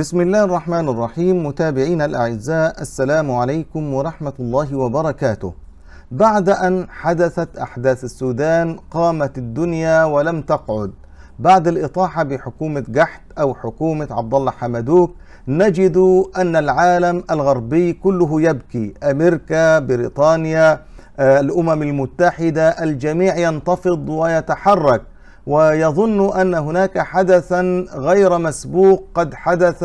بسم الله الرحمن الرحيم متابعينا الأعزاء السلام عليكم ورحمة الله وبركاته بعد أن حدثت أحداث السودان قامت الدنيا ولم تقعد بعد الإطاحة بحكومة جحت أو حكومة عبد الله حمدوك نجد أن العالم الغربي كله يبكي أمريكا بريطانيا الأمم المتحدة الجميع ينتفض ويتحرك ويظن ان هناك حدثا غير مسبوق قد حدث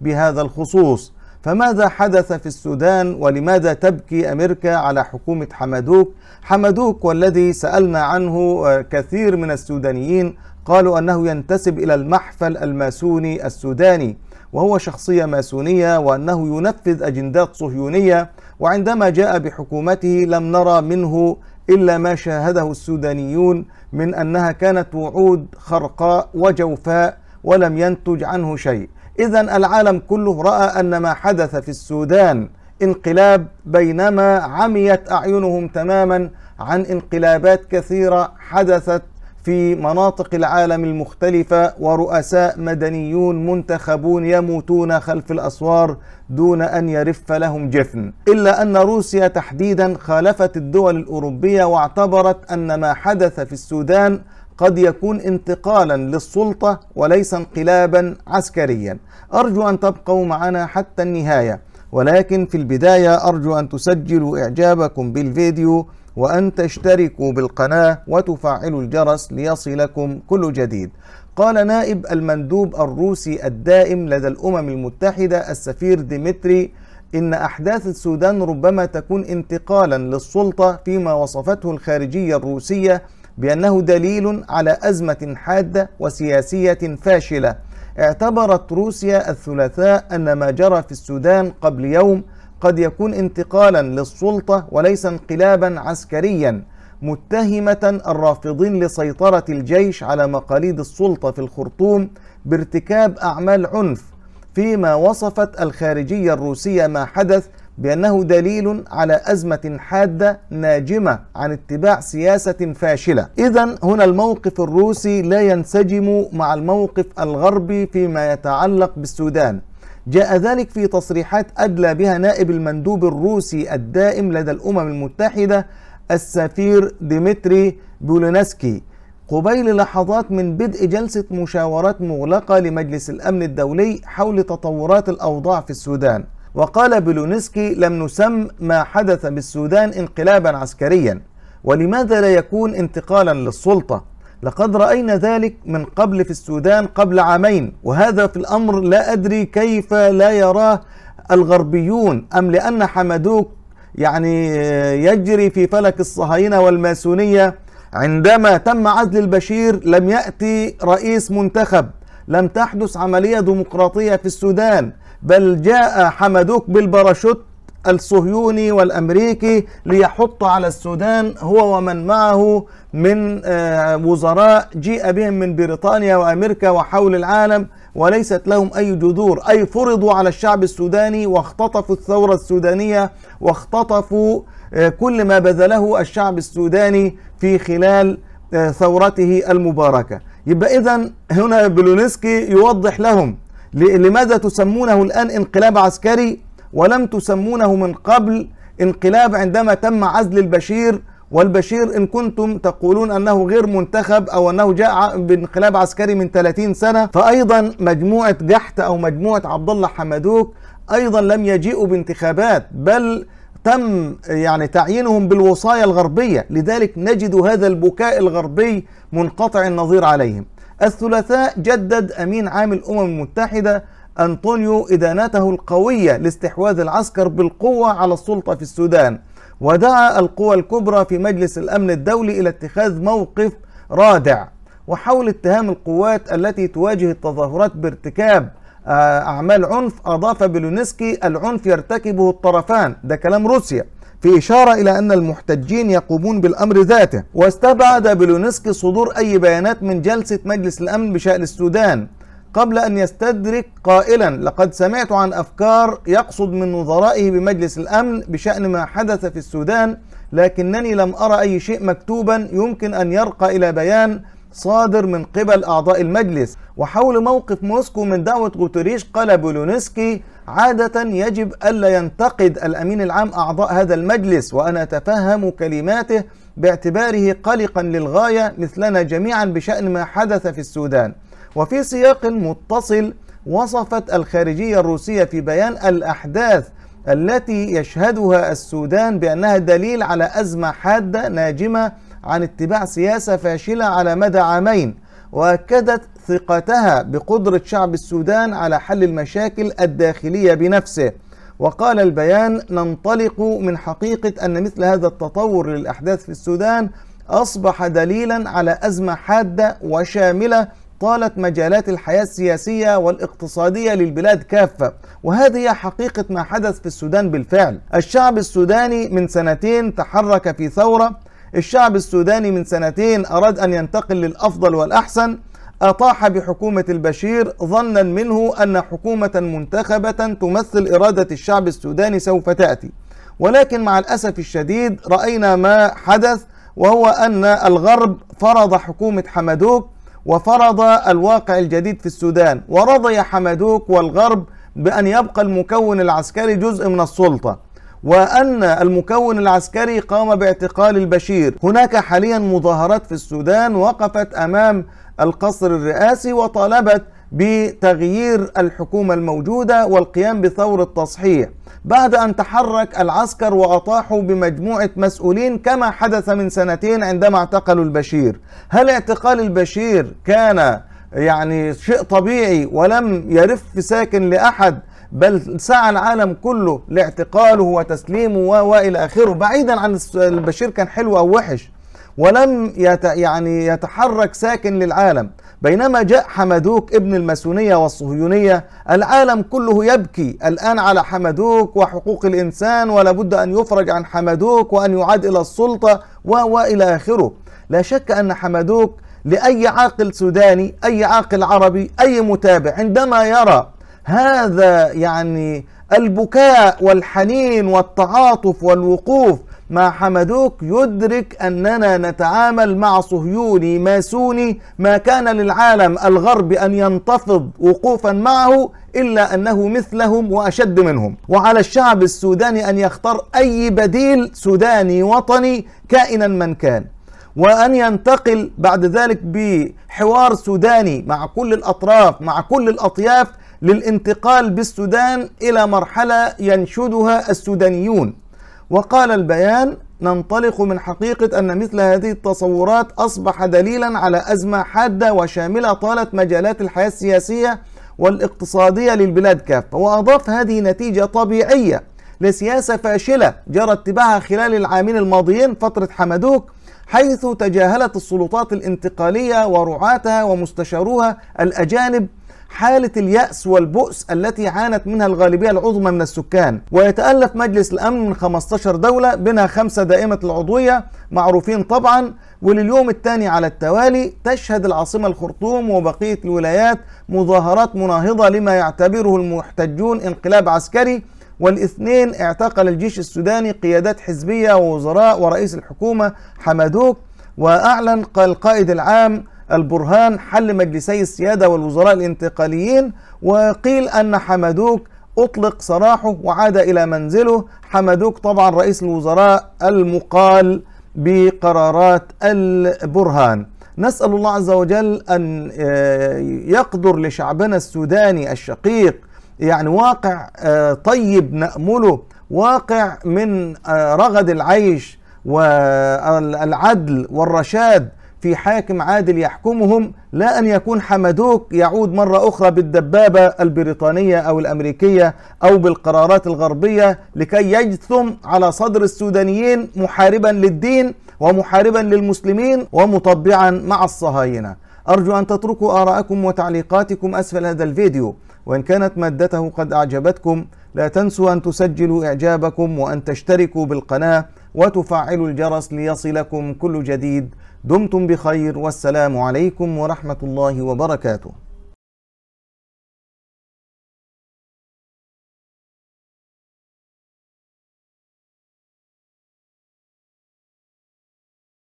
بهذا الخصوص فماذا حدث في السودان ولماذا تبكي امريكا على حكومه حمدوك حمدوك والذي سالنا عنه آه، كثير من السودانيين قالوا انه ينتسب الى المحفل الماسوني السوداني وهو شخصيه ماسونيه وانه ينفذ اجندات صهيونيه وعندما جاء بحكومته لم نرى منه إلا ما شاهده السودانيون من أنها كانت وعود خرقاء وجوفاء ولم ينتج عنه شيء إذا العالم كله رأى أن ما حدث في السودان انقلاب بينما عميت أعينهم تماما عن انقلابات كثيرة حدثت في مناطق العالم المختلفة ورؤساء مدنيون منتخبون يموتون خلف الأسوار دون أن يرف لهم جفن إلا أن روسيا تحديدا خالفت الدول الأوروبية واعتبرت أن ما حدث في السودان قد يكون انتقالا للسلطة وليس انقلابا عسكريا أرجو أن تبقوا معنا حتى النهاية ولكن في البداية أرجو أن تسجلوا إعجابكم بالفيديو وأن تشتركوا بالقناة وتفعلوا الجرس ليصلكم كل جديد قال نائب المندوب الروسي الدائم لدى الأمم المتحدة السفير ديمتري إن أحداث السودان ربما تكون انتقالا للسلطة فيما وصفته الخارجية الروسية بأنه دليل على أزمة حادة وسياسية فاشلة اعتبرت روسيا الثلاثاء أن ما جرى في السودان قبل يوم قد يكون انتقالا للسلطة وليس انقلابا عسكريا متهمة الرافضين لسيطرة الجيش على مقاليد السلطة في الخرطوم بارتكاب أعمال عنف فيما وصفت الخارجية الروسية ما حدث بأنه دليل على أزمة حادة ناجمة عن اتباع سياسة فاشلة إذا هنا الموقف الروسي لا ينسجم مع الموقف الغربي فيما يتعلق بالسودان جاء ذلك في تصريحات أدلى بها نائب المندوب الروسي الدائم لدى الأمم المتحدة السفير ديمتري بولونسكي قبيل لحظات من بدء جلسة مشاورات مغلقة لمجلس الأمن الدولي حول تطورات الأوضاع في السودان وقال بلونسكي لم نسم ما حدث بالسودان انقلابا عسكريا ولماذا لا يكون انتقالا للسلطة لقد رأينا ذلك من قبل في السودان قبل عامين وهذا في الأمر لا أدري كيف لا يراه الغربيون أم لأن حمدوك يعني آه، يجري في فلك الصهاينة والماسونية عندما تم عزل البشير لم يأتي رئيس منتخب لم تحدث عملية ديمقراطية في السودان بل جاء حمدوك بالباراشوت الصهيوني والأمريكي ليحط على السودان هو ومن معه من آه، وزراء جيء بهم من بريطانيا وأمريكا وحول العالم وليست لهم أي جذور أي فرضوا على الشعب السوداني واختطفوا الثورة السودانية واختطفوا آه، كل ما بذله الشعب السوداني في خلال آه، ثورته المباركة يبقى إذا هنا بلونسكي يوضح لهم لماذا تسمونه الآن انقلاب عسكري ولم تسمونه من قبل انقلاب عندما تم عزل البشير والبشير إن كنتم تقولون أنه غير منتخب أو أنه جاء بانقلاب عسكري من 30 سنة فأيضا مجموعة جحت أو مجموعة عبد الله حمدوك أيضا لم يجيئوا بانتخابات بل تم يعني تعيينهم بالوصاية الغربية لذلك نجد هذا البكاء الغربي منقطع النظير عليهم الثلاثاء جدد أمين عام الأمم المتحدة أنطونيو إدانته القوية لاستحواذ العسكر بالقوة على السلطة في السودان ودعا القوى الكبرى في مجلس الأمن الدولي إلى اتخاذ موقف رادع وحول اتهام القوات التي تواجه التظاهرات بارتكاب آه، أعمال عنف أضاف بلونسكي العنف يرتكبه الطرفان ده كلام روسيا في إشارة إلى أن المحتجين يقومون بالأمر ذاته واستبعد بلونسكي صدور أي بيانات من جلسة مجلس الأمن بشأن السودان قبل أن يستدرك قائلا لقد سمعت عن أفكار يقصد من نظرائه بمجلس الأمن بشأن ما حدث في السودان لكنني لم أرى أي شيء مكتوبا يمكن أن يرقى إلى بيان صادر من قبل أعضاء المجلس وحول موقف موسكو من دعوة غوتريش قال بولونسكي عادة يجب ألا ينتقد الأمين العام أعضاء هذا المجلس وأنا أتفهم كلماته باعتباره قلقا للغاية مثلنا جميعا بشأن ما حدث في السودان وفي سياق متصل وصفت الخارجية الروسية في بيان الأحداث التي يشهدها السودان بأنها دليل على أزمة حادة ناجمة عن اتباع سياسة فاشلة على مدى عامين وأكدت ثقتها بقدرة شعب السودان على حل المشاكل الداخلية بنفسه وقال البيان ننطلق من حقيقة أن مثل هذا التطور للأحداث في السودان أصبح دليلا على أزمة حادة وشاملة طالت مجالات الحياة السياسية والاقتصادية للبلاد كافة وهذه حقيقة ما حدث في السودان بالفعل الشعب السوداني من سنتين تحرك في ثورة الشعب السوداني من سنتين أراد أن ينتقل للأفضل والأحسن أطاح بحكومة البشير ظنا منه أن حكومة منتخبة تمثل إرادة الشعب السوداني سوف تأتي ولكن مع الأسف الشديد رأينا ما حدث وهو أن الغرب فرض حكومة حمدوك وفرض الواقع الجديد في السودان ورضي حمدوك والغرب بأن يبقى المكون العسكري جزء من السلطة وأن المكون العسكري قام باعتقال البشير هناك حاليا مظاهرات في السودان وقفت أمام القصر الرئاسي وطالبت بتغيير الحكومة الموجودة والقيام بثورة تصحيح بعد أن تحرك العسكر وأطاحوا بمجموعة مسؤولين كما حدث من سنتين عندما اعتقلوا البشير هل اعتقال البشير كان يعني شيء طبيعي ولم يرف ساكن لأحد بل سعى العالم كله لاعتقاله وتسليمه وإلى آخره بعيدا عن البشير كان حلو أو وحش ولم يت يعني يتحرك ساكن للعالم بينما جاء حمدوك ابن الماسونية والصهيونية العالم كله يبكي الآن على حمدوك وحقوق الإنسان ولابد أن يفرج عن حمدوك وأن يعاد إلى السلطة وإلى آخره لا شك أن حمدوك لأي عاقل سوداني أي عاقل عربي أي متابع عندما يرى هذا يعني البكاء والحنين والتعاطف والوقوف مع حمدوك يدرك أننا نتعامل مع صهيوني ماسوني ما كان للعالم الغربي أن ينتفض وقوفا معه إلا أنه مثلهم وأشد منهم وعلى الشعب السوداني أن يختار أي بديل سوداني وطني كائنا من كان وأن ينتقل بعد ذلك بحوار سوداني مع كل الأطراف مع كل الأطياف للانتقال بالسودان إلى مرحلة ينشدها السودانيون وقال البيان ننطلق من حقيقة أن مثل هذه التصورات أصبح دليلا على أزمة حادة وشاملة طالت مجالات الحياة السياسية والاقتصادية للبلاد كافة وأضاف هذه نتيجة طبيعية لسياسة فاشلة جرى اتباعها خلال العامين الماضيين فترة حمدوك حيث تجاهلت السلطات الانتقالية ورعاتها ومستشاروها الأجانب حالة اليأس والبؤس التي عانت منها الغالبية العظمى من السكان ويتألف مجلس الأمن من 15 دولة بينها خمسة دائمة العضوية معروفين طبعا ولليوم الثاني على التوالي تشهد العاصمة الخرطوم وبقية الولايات مظاهرات مناهضة لما يعتبره المحتجون انقلاب عسكري والاثنين اعتقل الجيش السوداني قيادات حزبية ووزراء ورئيس الحكومة حمدوك وأعلن القائد العام البرهان حل مجلسي السيادة والوزراء الانتقاليين وقيل أن حمدوك أطلق سراحه وعاد إلى منزله حمدوك طبعا رئيس الوزراء المقال بقرارات البرهان نسأل الله عز وجل أن آه، يقدر لشعبنا السوداني الشقيق يعني واقع آه، طيب نأمله واقع من آه، رغد العيش والعدل والرشاد في حاكم عادل يحكمهم لا أن يكون حمدوك يعود مرة أخرى بالدبابة البريطانية أو الأمريكية أو بالقرارات الغربية لكي يجثم على صدر السودانيين محاربا للدين ومحاربا للمسلمين ومطبعا مع الصهاينة أرجو أن تتركوا آراءكم وتعليقاتكم أسفل هذا الفيديو وإن كانت مادته قد أعجبتكم لا تنسوا أن تسجلوا إعجابكم وأن تشتركوا بالقناة وتفعلوا الجرس ليصلكم كل جديد دمتم بخير والسلام عليكم ورحمة الله وبركاته